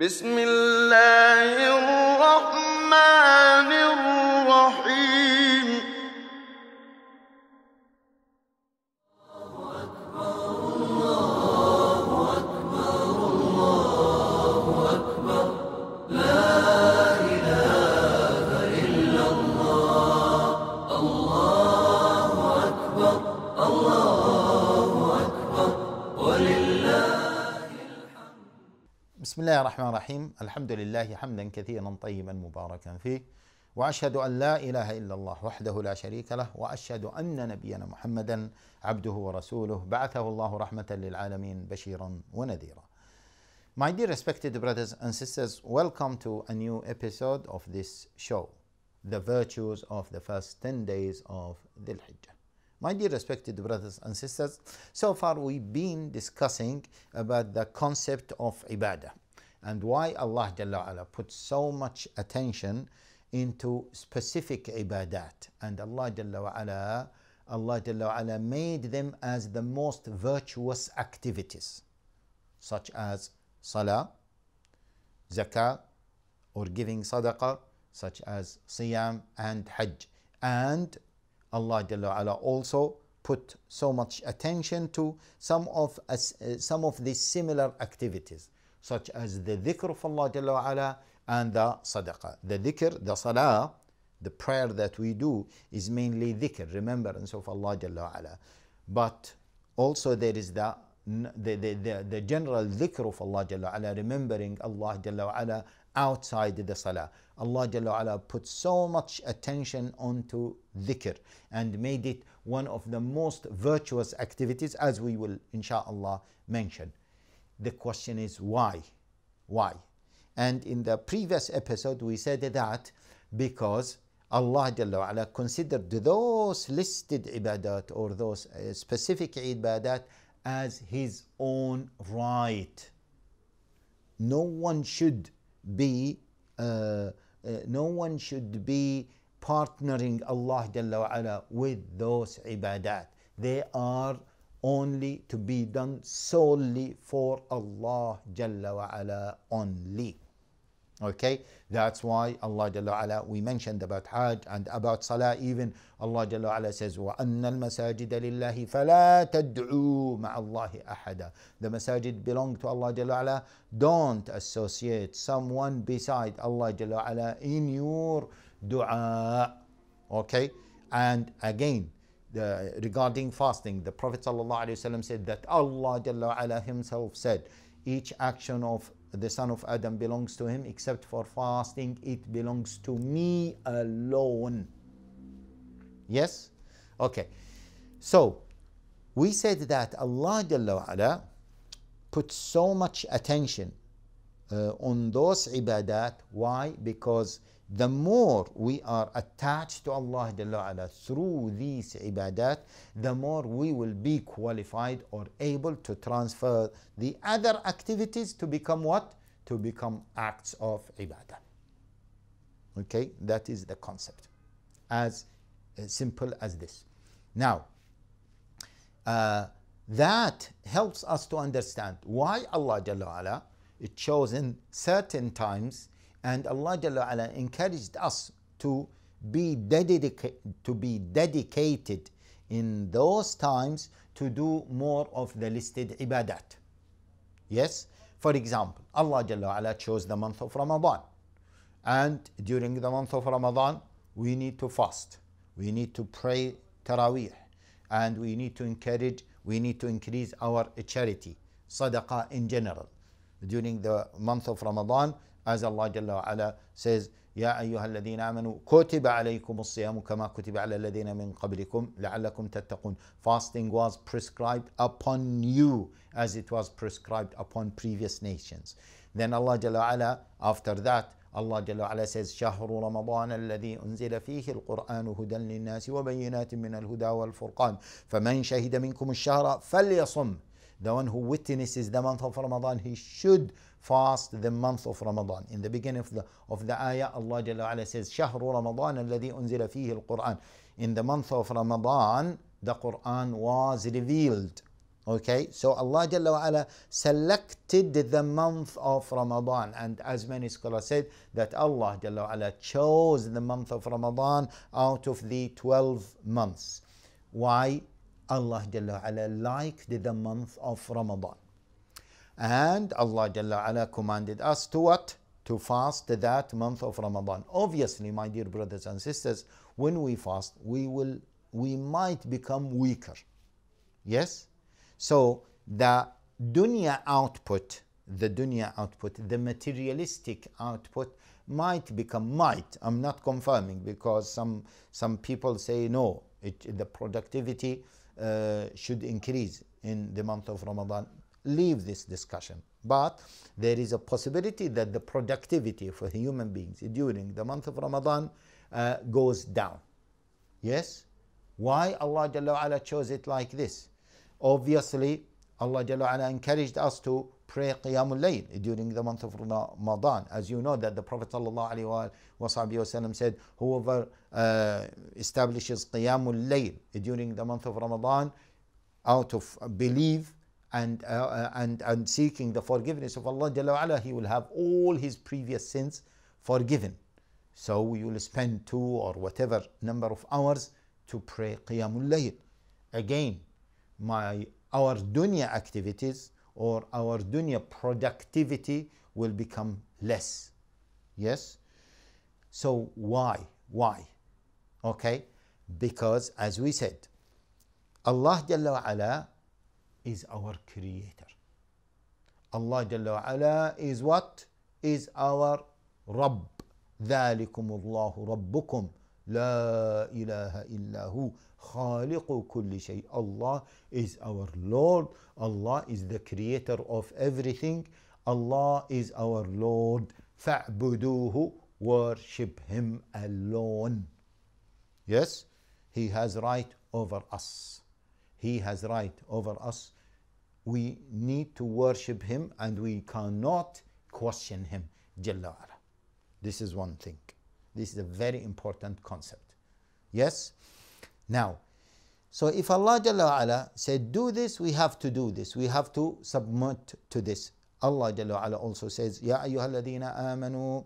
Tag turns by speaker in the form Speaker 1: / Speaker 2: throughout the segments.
Speaker 1: بسم الله الرحمن بسم الله الرحمن الرحيم الحمد لله حمدا كثيرا طيبا مباركا فيه واشهد ان لا اله الا الله وحده لا شريك له واشهد ان نبينا محمدا عبده ورسوله بعثه الله رحمه للعالمين بشيرا ونذيرا My dear respected brothers and sisters, welcome to a new episode of this show, The Virtues of the First 10 Days of Dhul Hijjah. My dear respected brothers and sisters, so far we've been discussing about the concept of ibadah. and why Allah Jalla put so much attention into specific ibadat and Allah Jalla Allah Jalla made them as the most virtuous activities such as salah, zakah or giving sadaqah such as siyam and hajj and Allah Jalla also put so much attention to some of uh, some of these similar activities such as the dhikr of Allah Jalla wa'ala and the sadaqah. The dhikr, the salah, the prayer that we do is mainly dhikr, remembrance of Allah Jalla But also there is the the, the, the, the general dhikr of Allah Jalla remembering Allah Jalla outside the salah. Allah Jalla put so much attention onto dhikr and made it one of the most virtuous activities as we will inshallah mention. The question is why? Why? And in the previous episode, we said that because Allah Jalla considered those listed ibadat or those uh, specific ibadat as His own right. No one should be uh, uh, no one should be partnering Allah Jalla with those ibadat. They are only to be done solely for Allah Jalla wa ala only. Okay, that's why Allah Jalla ala, we mentioned about Hajj and about Salah even. Allah Jalla ala says, وَأَنَّ الْمَسَاجِدَ لِلَّهِ فَلَا تَدْعُوا مَعَ اللَّهِ أَحَدًا The masajid belong to Allah Jalla ala. Don't associate someone beside Allah Jalla ala in your dua. Okay, and again, the, regarding fasting, the Prophet ﷺ said that Allah Jalla Himself said, Each action of the son of Adam belongs to him, except for fasting, it belongs to me alone. Yes? Okay. So, we said that Allah Jalla put so much attention uh, on those ibadat. Why? Because the more we are attached to Allah Jalla through these ibadat, the more we will be qualified or able to transfer the other activities to become what? To become acts of ibadah. Okay, that is the concept. As uh, simple as this. Now, uh, that helps us to understand why Allah Jalla it chosen in certain times, and Allah Jalla ala encouraged us to be dedica- to be dedicated in those times to do more of the listed ibadat. Yes, for example, Allah Jalla ala chose the month of Ramadan, and during the month of Ramadan, we need to fast, we need to pray Taraweeh, and we need to encourage, we need to increase our charity, sadaqah in general. during the month of Ramadan, as Allah Jalla wa'ala says, يا أيها الذين آمنوا كتب عليكم الصيام كما كتب على الذين من قبلكم لعلكم تتقون Fasting was prescribed upon you as it was prescribed upon previous nations. Then Allah جل وعلا after that, الله جل وعلا says شهر رمضان الذي أنزل فيه القرآن هدى للناس وبينات من الهدى والفرقان فمن شهد منكم الشهر فليصم the one who witnesses the month of Ramadan, he should fast the month of Ramadan. In the beginning of the, of the ayah, Allah Jalla ala says, شهر رمضان الذي أنزل فيه القرآن. In the month of Ramadan, the Quran was revealed. Okay, so Allah Jalla wa'ala selected the month of Ramadan, and as many scholars said, that Allah Jalla wa'ala chose the month of Ramadan out of the 12 months. Why? Allah Jalla ala liked the month of Ramadan. And Allah Jalla ala commanded us to what? To fast that month of Ramadan. Obviously, my dear brothers and sisters, when we fast, we will we might become weaker. Yes? So the dunya output, the dunya output, the materialistic output might become might. I'm not confirming because some some people say no, it, the productivity uh, should increase in the month of Ramadan. Leave this discussion. But there is a possibility that the productivity for human beings during the month of Ramadan uh, goes down. Yes? Why Allah Jalla chose it like this? Obviously, Allah Jalla encouraged us to pray Qiyamul Layl during the month of Ramadan. As you know that the Prophet ﷺ said, whoever uh, establishes Qiyamul Layl during the month of Ramadan out of belief and, uh, uh and, and seeking the forgiveness of Allah Jalla he will have all his previous sins forgiven. So you will spend two or whatever number of hours to pray Qiyamul Layl. Again, my our dunya activities or our dunya productivity will become less. Yes? So why? Why? Okay? Because as we said, Allah Jalla wa is our creator. Allah Jalla wa ala is what? Is our Rabb. ذلكم الله ربكم لا إله إلا هو خالق كل شيء. Allah is our Lord. Allah is the creator of everything. Allah is our Lord. Fa'buduhu. Worship Him alone. Yes, He has right over us. He has right over us. We need to worship Him and we cannot question Him. Jalla This is one thing. This is a very important concept. Yes? Now, so if Allah Jalla wa'ala said, do this, we have to do this. We have to submit to this. Allah Jalla wa'ala also says, يَا أَيُّهَا الَّذِينَ آمَنُوا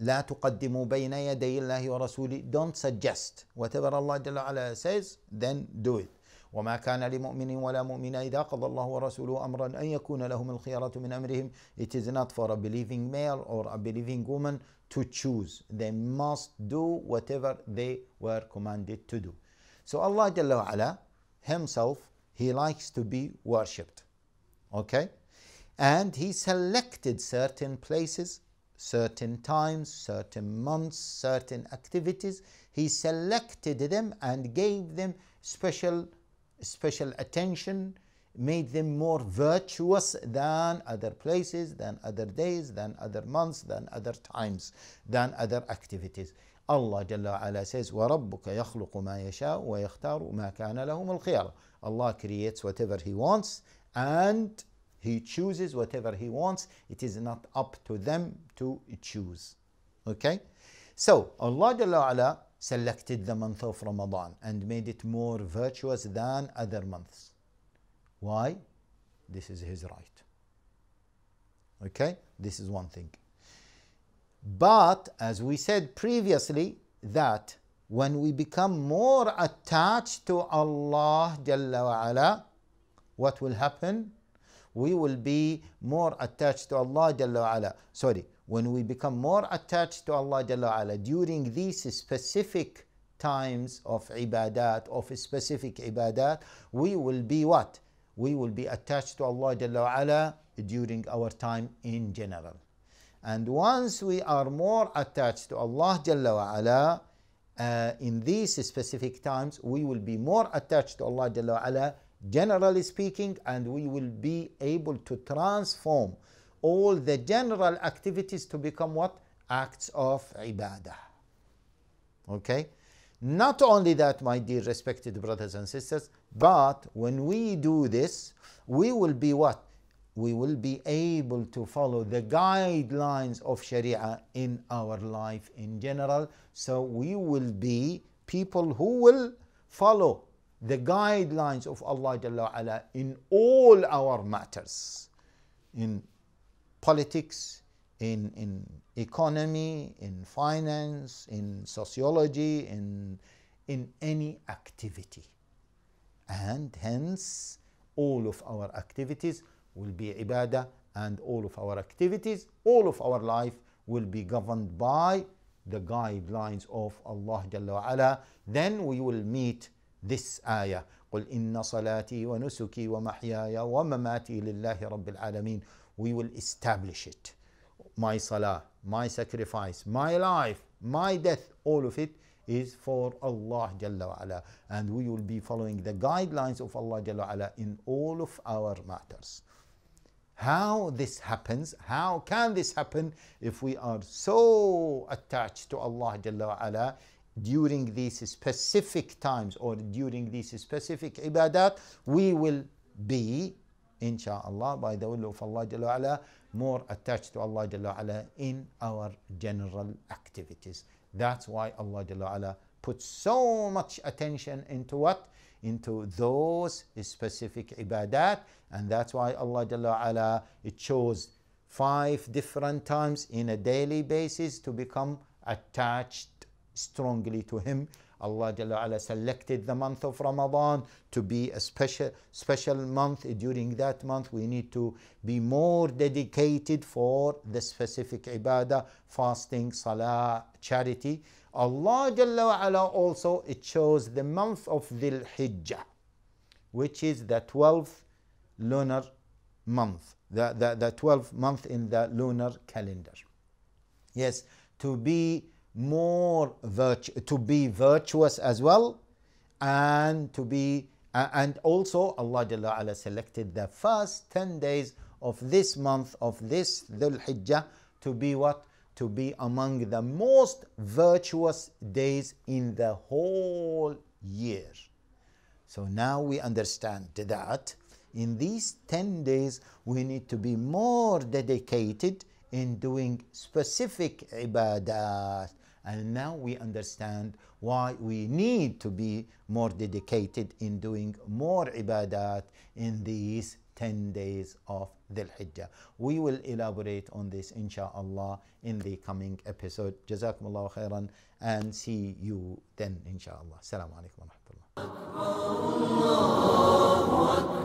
Speaker 1: لا تقدموا بين يدي الله ورسوله don't suggest whatever Allah Jalla wa'ala says then do it وما كان لمؤمن ولا مؤمنة إذا قضى الله ورسوله أمرا أن يكون لهم الخيرة من أمرهم It is not for a believing male or a believing woman to choose They must do whatever they were commanded to do So Allah جل وعلا himself he likes to be worshipped Okay And he selected certain places certain times, certain months, certain activities. He selected them and gave them special special attention made them more virtuous than other places, than other days, than other months, than other times, than other activities. Allah Jalla ala says, وَرَبُّكَ يَخْلُقُ مَا يَشَاءُ وَيَخْتَارُ مَا كَانَ لَهُمُ الْخِيَرَ Allah creates whatever He wants and He chooses whatever He wants. It is not up to them to choose. Okay? So, Allah Jalla ala selected the month of Ramadan and made it more virtuous than other months. Why? This is his right. Okay, this is one thing. But as we said previously, that when we become more attached to Allah Jalla wa what will happen? We will be more attached to Allah Jalla wa Sorry, when we become more attached to Allah Jalla during these specific times of ibadat, of specific ibadat, we will be what? We will be attached to Allah Jalla during our time in general. And once we are more attached to Allah Jalla uh, in these specific times, we will be more attached to Allah Jalla generally speaking, and we will be able to transform all the general activities to become what? Acts of ibadah. Okay? Not only that, my dear respected brothers and sisters, but when we do this, we will be what? We will be able to follow the guidelines of Sharia in our life in general. So we will be people who will follow the guidelines of Allah in all our matters, in politics, in, in economy, in finance, in sociology, in, in any activity. And hence, all of our activities will be ibadah and all of our activities, all of our life will be governed by the guidelines of Allah Jalla wa'ala. Then we will meet this ayah. قل إن صلاتي ونسكي ومحياي ومماتي لله رب العالمين we will establish it. My salah, my sacrifice, my life, my death, all of it is for Allah Jalla wa And we will be following the guidelines of Allah Jalla wa in all of our matters. How this happens, how can this happen if we are so attached to Allah Jalla wa during these specific times or during these specific ibadat, we will be inshallah by the will of Allah Jalla ala, more attached to Allah Jalla ala in our general activities. That's why Allah Jalla ala so much attention into what? Into those specific ibadat and that's why Allah Jalla ala it chose five different times in a daily basis to become attached strongly to him. Allah Jalla selected the month of Ramadan to be a special, special month. During that month, we need to be more dedicated for the specific ibadah, fasting, salah, charity. Allah Jalla also it chose the month of Dhul Hijjah, which is the 12th lunar month, the, the, the 12th month in the lunar calendar. Yes, to be more virtue, to be virtuous as well, and to be uh, and also Allah Jalla ala selected the first 10 days of this month of this Dhul Hijjah to be what? To be among the most virtuous days in the whole year. So now we understand that in these 10 days we need to be more dedicated in doing specific ibadat and now we understand why we need to be more dedicated in doing more ibadat in these 10 days of Dhul Hijjah. We will elaborate on this inshallah in the coming episode. Jazakumullah khairan and see you then inshallah. Assalamu alaikum wa rahmatullah.